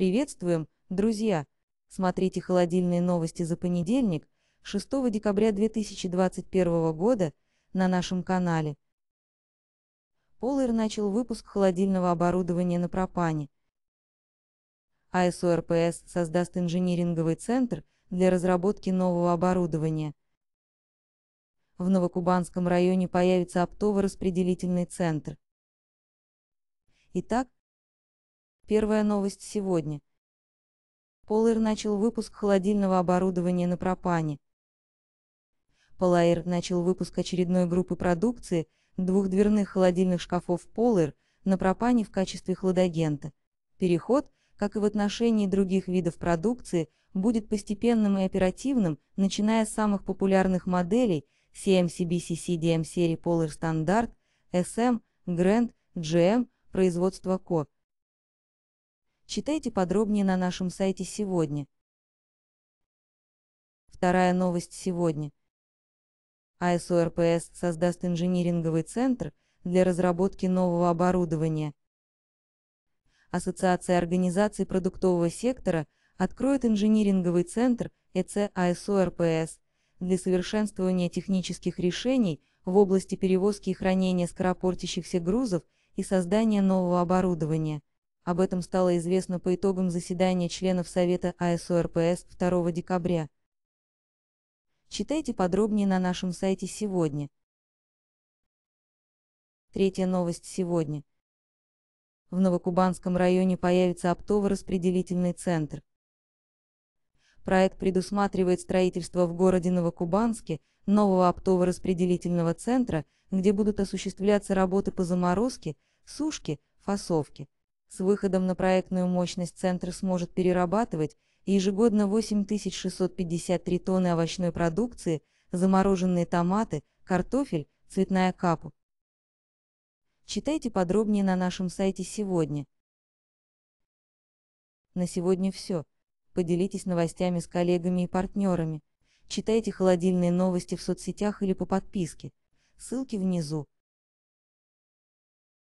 Приветствуем, друзья! Смотрите холодильные новости за понедельник, 6 декабря 2021 года, на нашем канале. Полэр начал выпуск холодильного оборудования на пропане. АСО создаст инжиниринговый центр для разработки нового оборудования. В Новокубанском районе появится оптово-распределительный центр. Итак, Первая новость сегодня. Полаир начал выпуск холодильного оборудования на пропане. Полаир начал выпуск очередной группы продукции, двух дверных холодильных шкафов Полаир на пропане в качестве хладагента. Переход, как и в отношении других видов продукции, будет постепенным и оперативным, начиная с самых популярных моделей CMCBCC DM серии Polar Standard, SM, Grand, GM, производства КО. Читайте подробнее на нашем сайте сегодня. Вторая новость сегодня. АСОРПС создаст инжиниринговый центр для разработки нового оборудования. Ассоциация организаций продуктового сектора откроет инжиниринговый центр ЭЦ АСОРПС для совершенствования технических решений в области перевозки и хранения скоропортящихся грузов и создания нового оборудования. Об этом стало известно по итогам заседания членов Совета АСОРПС 2 декабря. Читайте подробнее на нашем сайте сегодня. Третья новость сегодня. В Новокубанском районе появится оптово-распределительный центр. Проект предусматривает строительство в городе Новокубанске нового оптово-распределительного центра, где будут осуществляться работы по заморозке, сушке, фасовке, с выходом на проектную мощность центр сможет перерабатывать ежегодно 8653 тонны овощной продукции, замороженные томаты, картофель, цветная капу. Читайте подробнее на нашем сайте сегодня. На сегодня все. Поделитесь новостями с коллегами и партнерами. Читайте холодильные новости в соцсетях или по подписке. Ссылки внизу.